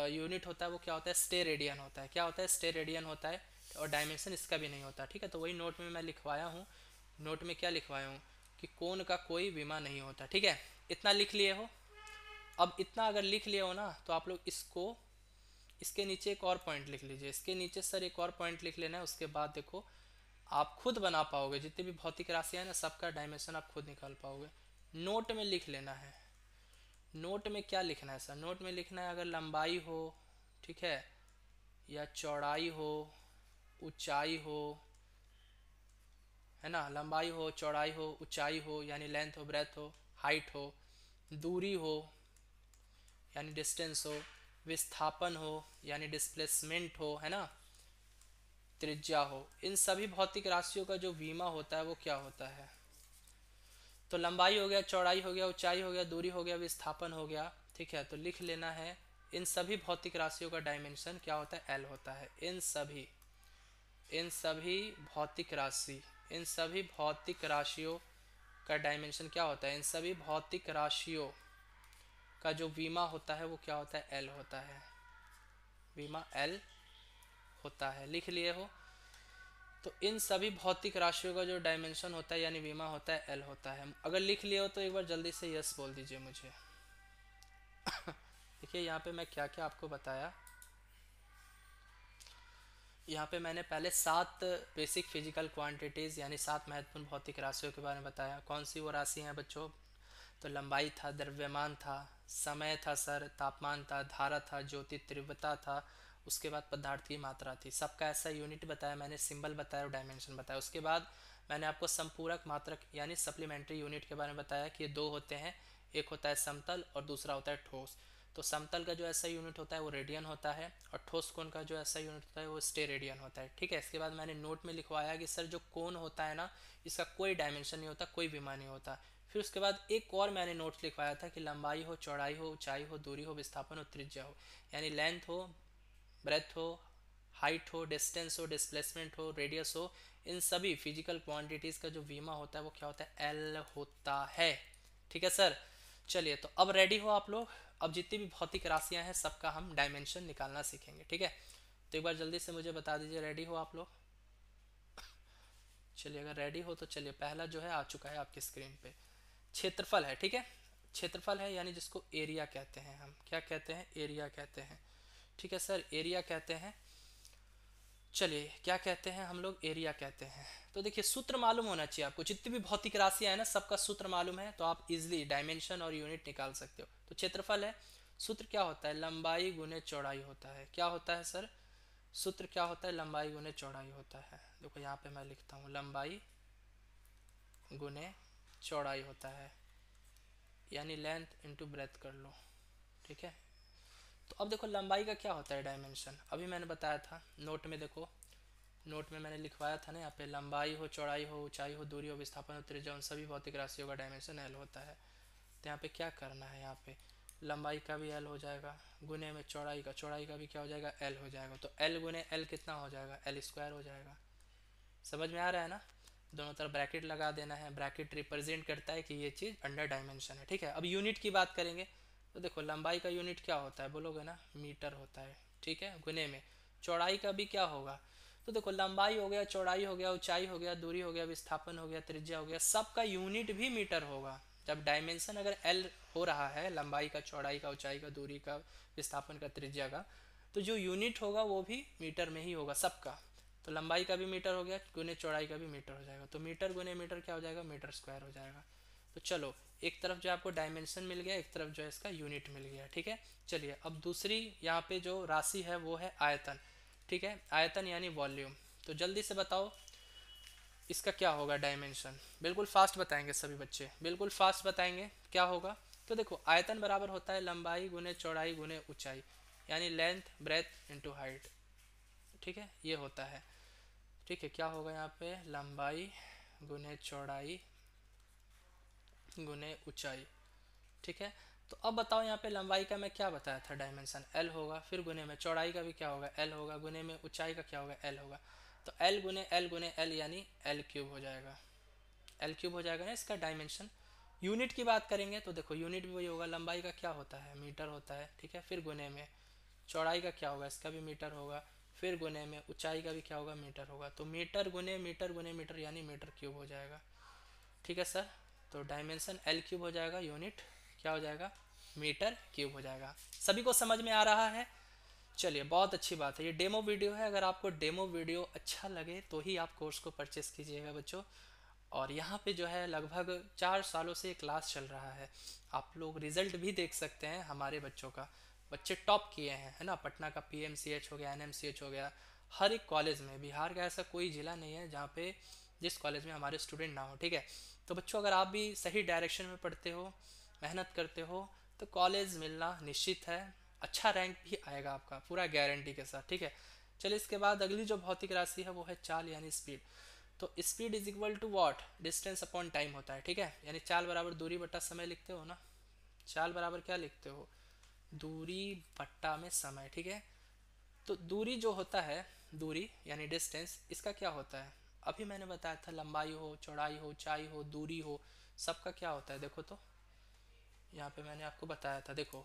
यूनिट होता है वो क्या होता है स्टे रेडियन होता है क्या होता है स्टे रेडियन होता है और डायमेंशन इसका भी नहीं होता ठीक है तो वही नोट में मैं लिखवाया हूँ नोट में क्या लिखवाया हूँ कि कोन का कोई बीमा नहीं होता ठीक है इतना लिख लिए हो अब इतना अगर लिख लिए हो ना तो आप लोग इसको इसके नीचे एक और पॉइंट लिख लीजिए इसके नीचे सर एक और पॉइंट लिख लेना है उसके बाद देखो आप खुद बना पाओगे जितने भी भौतिक राशियाँ हैं ना सबका डायमेंशन आप खुद निकाल पाओगे नोट में लिख लेना है नोट में क्या लिखना है सर नोट में लिखना है अगर लंबाई हो ठीक है या चौड़ाई हो ऊंचाई हो है ना लंबाई हो चौड़ाई हो ऊंचाई हो यानी लेंथ हो ब्रेथ हो हाइट हो दूरी हो यानी डिस्टेंस हो विस्थापन हो यानी डिस्प्लेसमेंट हो है ना त्रिज्या हो इन सभी भौतिक राशियों का जो बीमा होता है वो क्या होता है तो लंबाई हो गया चौड़ाई हो गया ऊंचाई हो गया दूरी हो गया विस्थापन हो गया ठीक है तो लिख लेना है इन सभी भौतिक राशियों का डायमेंशन क्या होता है एल होता है इन सभी इन सभी भौतिक राशि इन सभी भौतिक राशियों का डायमेंशन क्या होता है इन सभी भौतिक राशियों का जो बीमा होता है वो क्या होता है एल होता है बीमा एल होता है लिख लिए हो तो इन सभी भौतिक राशियों का जो डायमेंशन होता है यानी बीमा होता है एल होता है अगर लिख लिया हो तो एक बार जल्दी से यस बोल दीजिए मुझे देखिए यहाँ पे मैं क्या क्या आपको बताया यहाँ पे मैंने पहले सात बेसिक फिजिकल क्वांटिटीज़ यानी सात महत्वपूर्ण भौतिक राशियों के बारे में बताया कौन सी वो राशि है बच्चों तो लंबाई था द्रव्यमान था समय था सर तापमान था धारा था ज्योति तीव्रता था उसके बाद पदार्थ की मात्रा थी सबका ऐसा यूनिट बताया मैंने सिंबल बताया और डायमेंशन बताया उसके बाद मैंने आपको संपूरक मात्रक यानी सप्लीमेंट्री यूनिट के बारे में बताया कि ये दो होते हैं एक होता है समतल और दूसरा होता है ठोस तो समतल का जो ऐसा यूनिट होता है वो रेडियन होता है और ठोस कोन का जो ऐसा यूनिट होता है वो स्टे रेडियन होता है ठीक है इसके बाद मैंने नोट में लिखवाया कि सर जो कोन होता है ना इसका कोई डायमेंशन नहीं होता कोई बीमा नहीं होता फिर उसके बाद एक और मैंने नोट्स लिखवाया था कि लंबाई हो चौड़ाई हो ऊंचाई हो दूरी हो विस्थापन हो त्रिज्या हो यानी लेंथ हो ब्रेथ हो हाइट हो डिस्टेंस हो डिस्प्लेसमेंट हो रेडियस हो इन सभी फिजिकल क्वांटिटीज़ का जो वीमा होता है वो क्या होता है एल होता है ठीक है सर चलिए तो अब रेडी हो आप लोग अब जितनी भी भौतिक राशियां हैं सबका हम डायमेंशन निकालना सीखेंगे ठीक है तो एक बार जल्दी से मुझे बता दीजिए रेडी हो आप लोग चलिए अगर रेडी हो तो चलिए पहला जो है आ चुका है आपकी स्क्रीन पे क्षेत्रफल है ठीक है क्षेत्रफल है यानी जिसको एरिया कहते हैं हम क्या कहते हैं एरिया कहते हैं ठीक है सर एरिया कहते हैं चलिए क्या कहते हैं हम लोग एरिया कहते हैं तो देखिए सूत्र मालूम होना चाहिए आपको जितनी भी भौतिक राशि है ना सबका सूत्र मालूम है तो आप इजिली डायमेंशन और यूनिट निकाल सकते हो तो क्षेत्रफल है सूत्र क्या होता है लंबाई गुने चौड़ाई होता है क्या होता है सर सूत्र क्या होता है लंबाई गुने चौड़ाई होता है देखो यहाँ पे मैं लिखता हूँ लंबाई गुने चौड़ाई होता है यानी लेंथ इंटू ब्रेथ कर लो ठीक है तो अब देखो लंबाई का क्या होता है डायमेंशन अभी मैंने बताया था नोट में देखो नोट में मैंने लिखवाया था ना यहाँ पे लंबाई हो चौड़ाई हो ऊंचाई हो दूरी हो विस्थापन हो त्रिज्या सभी भौतिक राशियों का डायमेंशन एल होता है तो यहाँ पे क्या करना है यहाँ पे लंबाई का भी एल हो जाएगा गुने में चौड़ाई का चौड़ाई का भी क्या हो जाएगा एल हो जाएगा तो एल गुने एल कितना हो जाएगा एल स्क्वायर हो जाएगा समझ में आ रहा है ना दोनों तरफ ब्रैकेट लगा देना है ब्रैकेट रिप्रेजेंट करता है कि ये चीज़ अंडर डायमेंशन है ठीक है अब यूनिट की बात करेंगे तो देखो लंबाई का यूनिट क्या होता है बोलोगे ना मीटर होता है ठीक है गुने में चौड़ाई का भी क्या होगा तो देखो लंबाई हो गया चौड़ाई हो गया ऊंचाई हो गया दूरी हो गया विस्थापन हो गया त्रिज्या हो गया सबका यूनिट भी मीटर होगा जब डायमेंशन अगर एल हो रहा है लंबाई का चौड़ाई का ऊंचाई का दूरी का विस्थापन का त्रिज्या का तो जो यूनिट होगा वो भी मीटर में ही होगा सबका तो लंबाई का भी मीटर हो गया गुने चौड़ाई का भी मीटर हो जाएगा तो मीटर गुने मीटर क्या हो जाएगा मीटर स्क्वायर हो जाएगा तो चलो एक तरफ जो आपको डायमेंशन मिल गया एक तरफ जो है इसका यूनिट मिल गया ठीक है चलिए अब दूसरी यहाँ पे जो राशि है वो है आयतन ठीक है आयतन यानी वॉल्यूम तो जल्दी से बताओ इसका क्या होगा डायमेंशन बिल्कुल फास्ट बताएंगे सभी बच्चे बिल्कुल फास्ट बताएंगे क्या होगा तो देखो आयतन बराबर होता है लंबाई गुने चौड़ाई गुने ऊंचाई यानी लेंथ ब्रेथ इंटू हाइट ठीक है ये होता है ठीक है क्या होगा यहाँ पे लंबाई गुने चौड़ाई गुने ऊंचाई ठीक है तो अब बताओ यहाँ पे लंबाई का मैं क्या बताया था डायमेंशन एल होगा फिर गुने में चौड़ाई का भी क्या होगा एल होगा गुने में ऊंचाई का क्या होगा एल होगा तो एल गुने एल गुने एल यानी एल क्यूब हो जाएगा एल क्यूब हो जाएगा ना इसका डायमेंशन यूनिट की बात करेंगे तो देखो यूनिट भी वही होगा लंबाई का क्या होता है मीटर होता है ठीक है फिर गुने में चौड़ाई का क्या होगा इसका भी मीटर होगा फिर गुने में ऊंचाई का भी क्या होगा मीटर होगा तो मीटर गुने मीटर गुने मीटर यानी मीटर क्यूब हो जाएगा ठीक है सर तो डायमेंशन एल क्यूब हो जाएगा यूनिट क्या हो जाएगा मीटर क्यूब हो जाएगा सभी को समझ में आ रहा है चलिए बहुत अच्छी बात है ये डेमो वीडियो है अगर आपको डेमो वीडियो अच्छा लगे तो ही आप कोर्स को परचेस कीजिएगा बच्चों और यहाँ पे जो है लगभग चार सालों से क्लास चल रहा है आप लोग रिजल्ट भी देख सकते हैं हमारे बच्चों का बच्चे टॉप किए हैं है ना पटना का पी हो गया एन हो गया हर एक कॉलेज में बिहार का ऐसा कोई ज़िला नहीं है जहाँ पे जिस कॉलेज में हमारे स्टूडेंट ना हो ठीक है तो बच्चों अगर आप भी सही डायरेक्शन में पढ़ते हो मेहनत करते हो तो कॉलेज मिलना निश्चित है अच्छा रैंक भी आएगा आपका पूरा गारंटी के साथ ठीक है चलिए इसके बाद अगली जो भौतिक राशि है वो है चाल यानी स्पीड तो speed is equal to what distance upon time होता है ठीक है यानी चाल बराबर दूरी बट्टा समय लिखते हो ना चाल बराबर क्या लिखते हो दूरी बट्टा में समय ठीक है तो दूरी जो होता है दूरी यानी डिस्टेंस इसका क्या होता है अभी मैंने बताया था लंबाई हो चौड़ाई हो ऊंचाई हो दूरी हो सबका क्या होता है देखो तो यहाँ पे मैंने आपको बताया था देखो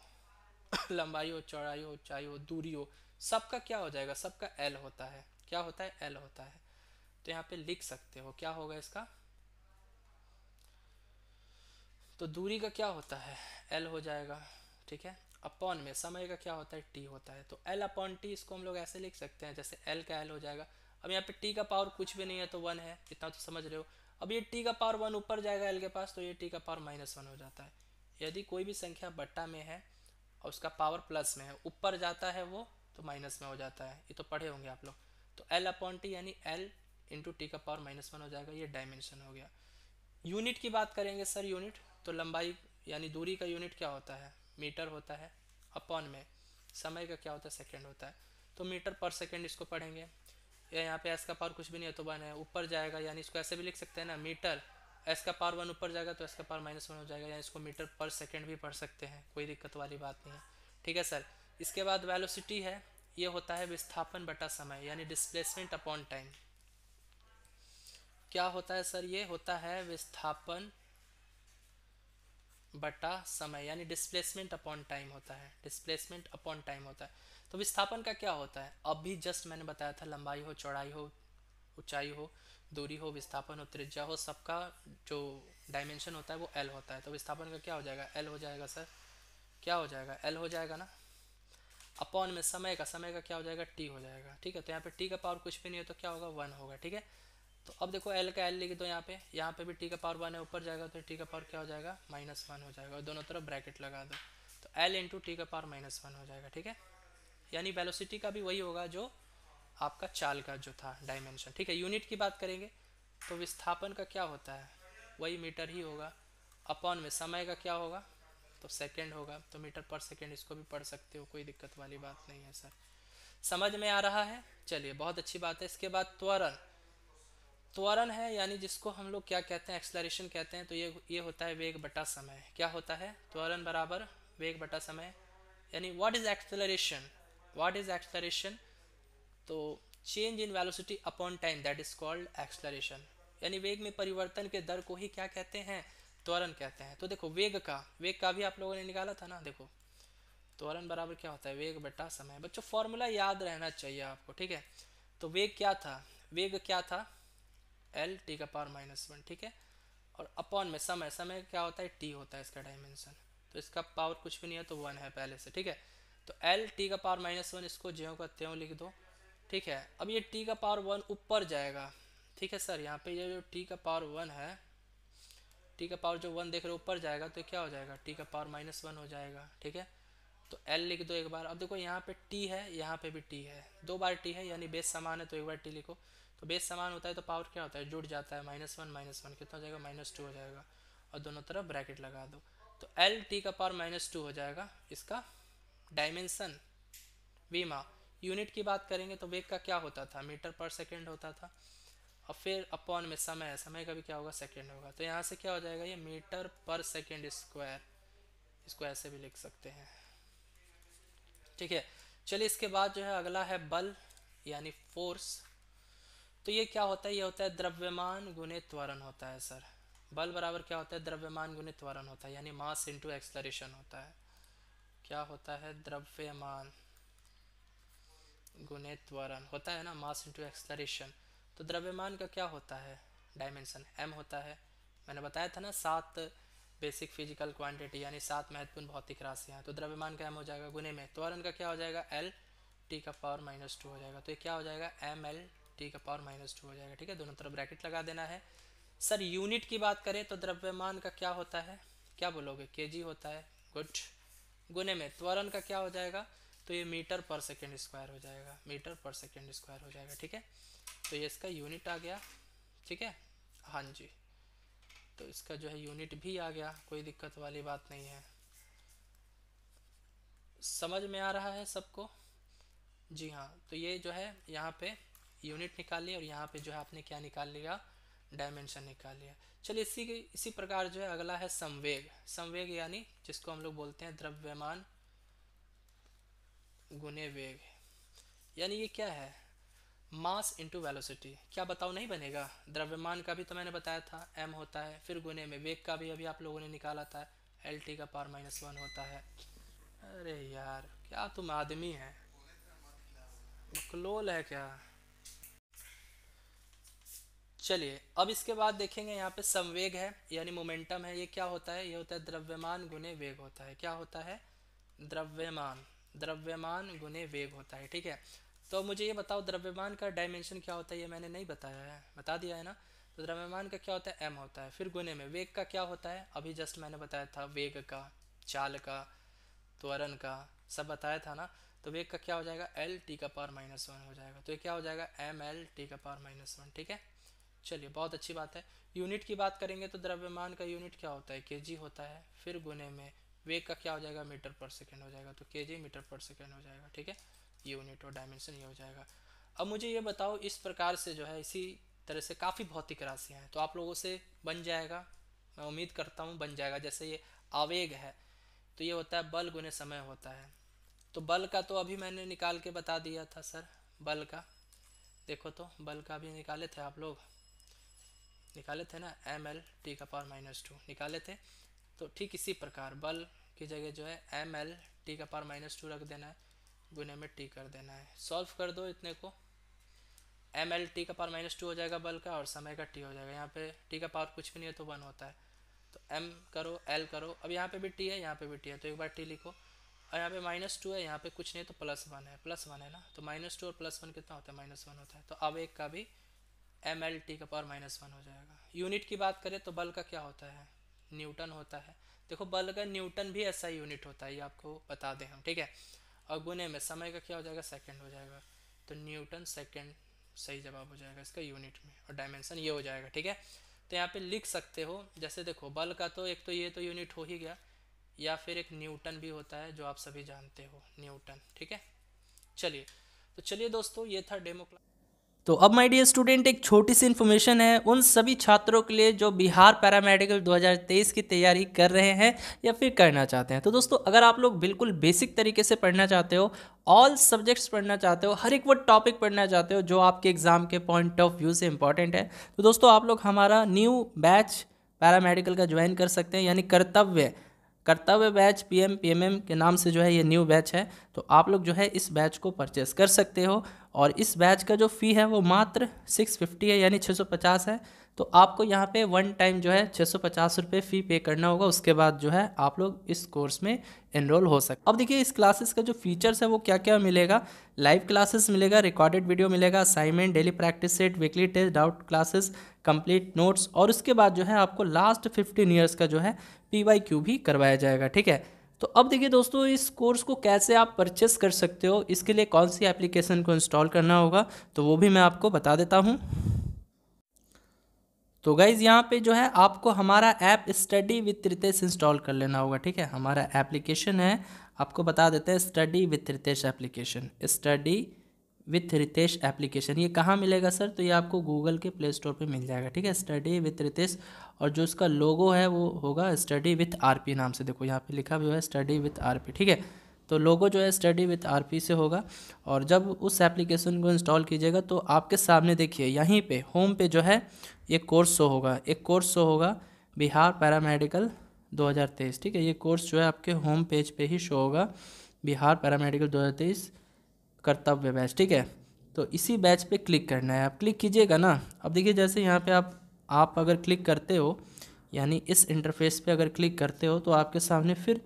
लंबाई हो चौड़ाई हो ऊंचाई हो दूरी हो सबका क्या हो जाएगा सबका एल होता है क्या होता है एल होता है तो यहाँ पे लिख सकते हो क्या होगा इसका तो दूरी का क्या होता है एल हो जाएगा ठीक है अपॉन में समय का क्या होता है टी होता है तो एल अपॉन टी इसको हम लोग ऐसे लिख सकते हैं जैसे एल का एल हो जाएगा अब यहाँ पे टी का पावर कुछ भी नहीं है तो वन है इतना तो समझ रहे हो अब ये टी का पावर वन ऊपर जाएगा एल के पास तो ये टी का पावर माइनस वन हो जाता है यदि कोई भी संख्या बट्टा में है और उसका पावर प्लस में है ऊपर जाता है वो तो माइनस में हो जाता है ये तो पढ़े होंगे आप लोग तो एल अपॉन टी यानी एल इंटू टी का पावर माइनस वन हो जाएगा ये डायमेंशन हो गया यूनिट की बात करेंगे सर यूनिट तो लंबाई यानी दूरी का यूनिट क्या होता है मीटर होता है अपॉन में समय का क्या होता है सेकेंड होता है तो मीटर पर सेकेंड इसको पढ़ेंगे या यहाँ पे एस का पावर कुछ भी नहीं है तो वन है ऊपर जाएगा यानी इसको ऐसे भी लिख सकते हैं ना मीटर एस का पावर वन ऊपर जाएगा तो एस का पावर माइनस वन हो जाएगा यानी इसको मीटर पर सेकेंड भी पढ़ सकते हैं कोई दिक्कत वाली बात नहीं है ठीक है सर इसके बाद वैलोसिटी है ये होता है विस्थापन बटा समय यानी डिस्प्लेसमेंट अपॉन टाइम क्या होता है सर ये होता है विस्थापन बटा समय यानी डिस्प्लेसमेंट अपॉन टाइम होता है डिस्प्लेसमेंट अपॉन टाइम होता है तो विस्थापन का क्या होता है अब भी जस्ट मैंने बताया था लंबाई हो चौड़ाई हो ऊंचाई हो दूरी हो विस्थापन हो त्रिज्या हो सबका जो डायमेंशन होता है वो एल होता है तो विस्थापन का क्या हो जाएगा एल हो जाएगा सर क्या हो जाएगा एल हो जाएगा ना अपॉन में समय का समय का क्या हो जाएगा टी हो जाएगा ठीक है तो यहाँ पे टी का पावर कुछ भी नहीं है तो क्या होगा वन होगा ठीक है तो अब देखो एल का एल लिख दो यहाँ पे यहाँ पे भी टी का पावर वन है ऊपर जाएगा तो टी का पावर क्या हो जाएगा माइनस वन हो जाएगा और दोनों तरफ ब्रैकेट लगा दो तो एल इंटू टी का पावर माइनस वन हो जाएगा ठीक है यानी वेलोसिटी का भी वही होगा जो आपका चाल का जो था डायमेंशन ठीक है यूनिट की बात करेंगे तो विस्थापन का क्या होता है वही मीटर ही होगा अपॉन में समय का क्या होगा तो सेकेंड होगा तो मीटर पर सेकेंड इसको भी पढ़ सकते हो कोई दिक्कत वाली बात नहीं है सर समझ में आ रहा है चलिए बहुत अच्छी बात है इसके बाद त्वरण त्वरण है यानी जिसको हम लोग क्या कहते हैं एक्सलरेशन कहते हैं तो ये ये होता है वेग बटा समय क्या होता है त्वरण बराबर वेग बटा समय यानी what is acceleration what is acceleration तो change in velocity upon time that is called acceleration यानी वेग में परिवर्तन के दर को ही क्या कहते हैं त्वरण कहते हैं तो देखो वेग का वेग का भी आप लोगों ने निकाला था ना देखो त्वरण बराबर क्या होता है वेग बटा समय बच्चों फॉर्मूला याद रहना चाहिए आपको ठीक है तो वेग क्या था वेग क्या था एल टी का पावर माइनस वन ठीक है और अपॉन में समय समय क्या होता है टी होता है इसका डायमेंशन तो इसका पावर कुछ भी नहीं है तो वन है पहले से ठीक है तो एल टी का पावर माइनस वन इसको ज्यों का त्यों लिख दो ठीक है अब ये टी का पावर वन ऊपर जाएगा ठीक है सर यहाँ पे ये जो टी का पावर वन है टी का पावर जो वन देख रहे हो ऊपर जाएगा तो क्या हो जाएगा टी का पावर माइनस वन हो जाएगा ठीक है तो एल लिख दो एक बार अब देखो यहाँ पे टी है यहाँ पे भी टी है दो बार टी है यानी बेस समान है तो एक बार टी लिखो तो बेस समान होता है तो पावर क्या होता है जुड़ जाता है माइनस वन माइनस वन कितना हो जाएगा माइनस टू हो जाएगा और दोनों तरफ ब्रैकेट लगा दो तो एल टी का पावर माइनस टू हो जाएगा इसका डायमेंसन वेमा यूनिट की बात करेंगे तो वेग का क्या होता था मीटर पर सेकेंड होता था और फिर अपॉन में समय समय का भी क्या होगा सेकेंड होगा तो यहाँ से क्या हो जाएगा ये मीटर पर सेकेंड स्क्वायर इसको ऐसे भी लिख सकते हैं ठीक है चलिए इसके बाद जो है अगला है बल यानी फोर्स तो ये क्या होता है ये होता है द्रव्यमान गुने त्वरण होता है सर बल बराबर क्या होता है द्रव्यमान गुने त्वरण होता है यानी मास इंटू एक्सलरेशन होता है क्या होता है द्रव्यमान गुने त्वरण होता है ना मास इंटू एक्सलरेशन तो द्रव्यमान का क्या होता है डायमेंशन एम होता है मैंने बताया था ना सात बेसिक फिजिकल क्वांटिटी यानी सात महत्वपूर्ण भौतिक राशियाँ तो द्रव्यमान का एम हो जाएगा गुने में त्वरण का क्या हो जाएगा एल टी का पावर माइनस टू हो जाएगा तो ये क्या हो जाएगा एम एल टी का पावर माइनस टू हो जाएगा ठीक है दोनों तरफ ब्रैकेट लगा देना है सर यूनिट की बात करें तो द्रव्यमान का क्या होता है क्या बोलोगे के जी होता है गुड गुने में त्वरण का क्या हो जाएगा तो ये मीटर पर सेकेंड स्क्वायर हो जाएगा मीटर पर सेकेंड स्क्वायर हो जाएगा ठीक है तो ये इसका यूनिट आ गया ठीक है हाँ जी तो इसका जो है यूनिट भी आ गया कोई दिक्कत वाली बात नहीं है समझ में आ रहा है सबको जी हाँ तो ये जो है यहाँ पे यूनिट निकाल लिया और यहाँ पे जो है आपने क्या निकाल लिया डायमेंशन निकाल लिया चलिए इसी के इसी प्रकार जो है अगला है संवेग संवेग यानी जिसको हम लोग बोलते हैं द्रव्यमान गुने वेग यानी ये क्या है मास इंटू वेलोसिटी क्या बताओ नहीं बनेगा द्रव्यमान का भी तो मैंने बताया था एम होता है फिर गुने में वेग का भी अभी आप लोगों ने निकाला था एल टी का पावर माइनस वन होता है अरे यार क्या तुम आदमी हैं बकलोल है क्या चलिए अब इसके बाद देखेंगे यहाँ पे संवेग है यानी मोमेंटम है ये क्या होता है ये होता है द्रव्यमान गुने वेग होता है क्या होता है द्रव्यमान द्रव्यमान गुने वेग होता है ठीक है तो मुझे ये बताओ द्रव्यमान का डायमेंशन क्या होता है ये मैंने नहीं बताया है बता दिया है ना तो द्रव्यमान का क्या होता है एम होता है फिर गुने में वेग का क्या होता है अभी जस्ट मैंने बताया था वेग का चाल का त्वरण का सब बताया था ना तो वेग का क्या हो जाएगा एल टी का पावर माइनस वन हो जाएगा तो ये क्या हो जाएगा एम एल टी का पावर माइनस वन ठीक है चलिए बहुत अच्छी बात है यूनिट की बात करेंगे तो द्रव्यमान का यूनिट क्या होता है के होता है फिर गुने में वेग का क्या हो जाएगा मीटर पर सेकेंड हो जाएगा तो के मीटर पर सेकेंड हो जाएगा ठीक है यूनिट और डायमेंशन ये हो जाएगा अब मुझे ये बताओ इस प्रकार से जो है इसी तरह से काफ़ी भौतिक राशियाँ हैं तो आप लोगों से बन जाएगा मैं उम्मीद करता हूँ बन जाएगा जैसे ये आवेग है तो ये होता है बल गुने समय होता है तो बल का तो अभी मैंने निकाल के बता दिया था सर बल का देखो तो बल का भी निकाले थे आप लोग निकाले थे ना एम एल टी का पावर माइनस टू निकाले थे तो ठीक इसी प्रकार बल की जगह जो है एम एल टी का पावर माइनस टू रख देना है गुने में टी कर देना है सॉल्व कर दो इतने को एम एल टी का पावर माइनस टू हो जाएगा बल का और समय का टी हो जाएगा यहाँ पे टी का पावर कुछ भी नहीं है तो वन होता है तो एम करो एल करो अब यहाँ पे भी टी है यहाँ पे भी टी है तो एक बार टी लिखो और यहाँ पे माइनस टू है यहाँ पे कुछ नहीं तो प्लस वन है प्लस वन है ना तो माइनस टू और प्लस वन कितना होता है माइनस वन होता है तो अब एक का भी एम एल टी का पावर माइनस वन हो जाएगा यूनिट की बात करें तो बल का क्या होता है न्यूटन होता है देखो बल का न्यूटन भी ऐसा यूनिट होता है ये आपको बता दें हम ठीक है और गुने में समय का क्या हो जाएगा सेकेंड हो जाएगा तो न्यूटन सेकेंड सही जवाब हो जाएगा इसका यूनिट में और डायमेंशन ये हो जाएगा ठीक है तो यहाँ पे लिख सकते हो जैसे देखो बल का तो एक तो ये तो यूनिट हो ही गया या फिर एक न्यूटन भी होता है जो आप सभी जानते हो न्यूटन ठीक है चलिए तो चलिए दोस्तों ये था डेमो क्लास तो अब माय डियर स्टूडेंट एक छोटी सी इन्फॉर्मेशन है उन सभी छात्रों के लिए जो बिहार पैरामेडिकल 2023 की तैयारी कर रहे हैं या फिर करना चाहते हैं तो दोस्तों अगर आप लोग बिल्कुल बेसिक तरीके से पढ़ना चाहते हो ऑल सब्जेक्ट्स पढ़ना चाहते हो हर एक वो टॉपिक पढ़ना चाहते हो जो आपके एग्ज़ाम के पॉइंट ऑफ व्यू से इंपॉर्टेंट है तो दोस्तों आप लोग हमारा न्यू बैच पैरामेडिकल का ज्वाइन कर सकते हैं यानी कर्तव्य कर्तव्य बैच पीएम पीएमएम के नाम से जो है ये न्यू बैच है तो आप लोग जो है इस बैच को परचेस कर सकते हो और इस बैच का जो फ़ी है वो मात्र सिक्स फिफ्टी है यानी छः सौ पचास है तो आपको यहाँ पे वन टाइम जो है छः सौ पचास रुपये फ़ी पे करना होगा उसके बाद जो है आप लोग इस कोर्स में इनरोल हो सकते अब देखिए इस क्लासेस का जो फीचर्स है वो क्या क्या मिलेगा लाइव क्लासेस मिलेगा रिकॉर्डेड वीडियो मिलेगा assignment daily practice set weekly test doubt classes complete notes और उसके बाद जो है आपको लास्ट फिफ्टीन ईयर्स का जो है टी भी करवाया जाएगा ठीक है तो अब देखिए दोस्तों इस कोर्स को कैसे आप परचेस कर सकते हो इसके लिए कौन सी एप्लीकेशन को इंस्टॉल करना होगा तो वो भी मैं आपको बता देता हूँ तो गाइज़ यहाँ पे जो है आपको हमारा app study with Ritesh install कर लेना होगा ठीक है हमारा एप्लीकेशन है आपको बता देते हैं study with Ritesh application study with Ritesh application ये कहाँ मिलेगा सर तो ये आपको गूगल के प्ले स्टोर पर मिल जाएगा ठीक है स्टडी विथ रितेश और जो उसका लोगो है वो होगा स्टडी विथ आरपी नाम से देखो यहाँ पे लिखा भी हुआ है स्टडी विथ आरपी ठीक है तो लोगो जो है स्टडी विथ आरपी से होगा और जब उस एप्लीकेशन को इंस्टॉल कीजिएगा तो आपके सामने देखिए यहीं पर होम पे जो है ये कोर्स शो होगा एक कोर्स शो होगा बिहार पैरामेडिकल तेईस ठीक है ये कोर्स जो है आपके होम पेज पे ही शो होगा बिहार पैरामेडिकल तेईस कर्तव्य बैच ठीक है तो इसी बैच पे क्लिक करना है आप क्लिक कीजिएगा ना अब देखिए जैसे यहाँ पे आप आप अगर क्लिक करते हो यानी इस इंटरफेस पे अगर क्लिक करते हो तो आपके सामने फिर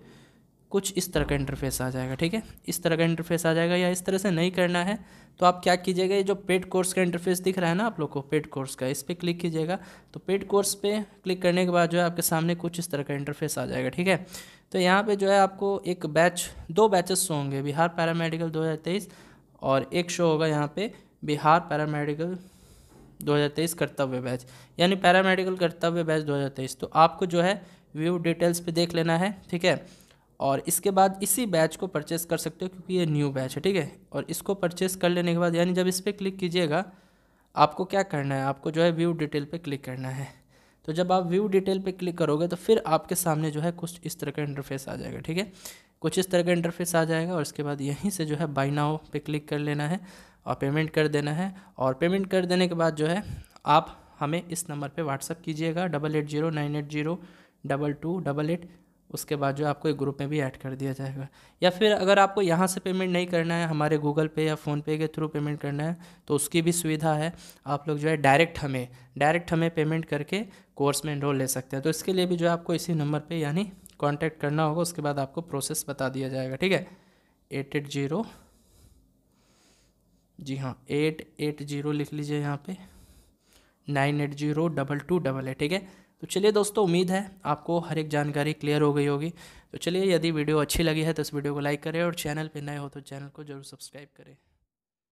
कुछ इस तरह का इंटरफेस आ जाएगा ठीक है इस तरह का इंटरफेस आ जाएगा या इस तरह से नहीं करना है तो आप क्या कीजिएगा ये जो पेड कोर्स का इंटरफेस दिख रहा है ना आप लोग को पेड कोर्स का इस पर क्लिक कीजिएगा तो पेड कोर्स पे क्लिक करने के बाद जो है आपके सामने कुछ इस तरह का इंटरफेस आ जाएगा ठीक है तो यहाँ पर जो है आपको एक बैच दो बैचेस होंगे बिहार पैरामेडिकल दो और एक शो होगा यहाँ पे बिहार पैरामेडिकल 2023 कर्तव्य बैच यानी पैरामेडिकल कर्तव्य बैच 2023 तो आपको जो है व्यू डिटेल्स पे देख लेना है ठीक है और इसके बाद इसी बैच को परचेस कर सकते हो क्योंकि ये न्यू बैच है ठीक है और इसको परचेस कर लेने के बाद यानी जब इस पर क्लिक कीजिएगा आपको क्या करना है आपको जो है व्यू डिटेल पर क्लिक करना है तो जब आप व्यू डिटेल पे क्लिक करोगे तो फिर आपके सामने जो है कुछ इस तरह का इंटरफेस आ जाएगा ठीक है कुछ इस तरह का इंटरफेस आ जाएगा और उसके बाद यहीं से जो है बाई नाव पे क्लिक कर लेना है और पेमेंट कर देना है और पेमेंट कर देने के बाद जो है आप हमें इस नंबर पे व्हाट्सअप कीजिएगा double eight zero nine eight zero double two double eight उसके बाद जो आपको एक ग्रुप में भी ऐड कर दिया जाएगा या फिर अगर आपको यहाँ से पेमेंट नहीं करना है हमारे गूगल पे या फ़ोनपे के थ्रू पेमेंट करना है तो उसकी भी सुविधा है आप लोग जो है डायरेक्ट हमें डायरेक्ट हमें पेमेंट करके कोर्स में इनरोल ले सकते हैं तो इसके लिए भी जो है आपको इसी नंबर पर यानी कांटेक्ट करना होगा उसके बाद आपको प्रोसेस बता दिया जाएगा ठीक है एट एट जीरो जी हाँ एट एट जीरो लिख लीजिए यहाँ पे nine eight zero double two double eight ठीक है तो चलिए दोस्तों उम्मीद है आपको हर एक जानकारी क्लियर हो गई होगी तो चलिए यदि वीडियो अच्छी लगी है तो इस वीडियो को लाइक करें और चैनल पर नए हो तो चैनल को जरूर सब्सक्राइब करें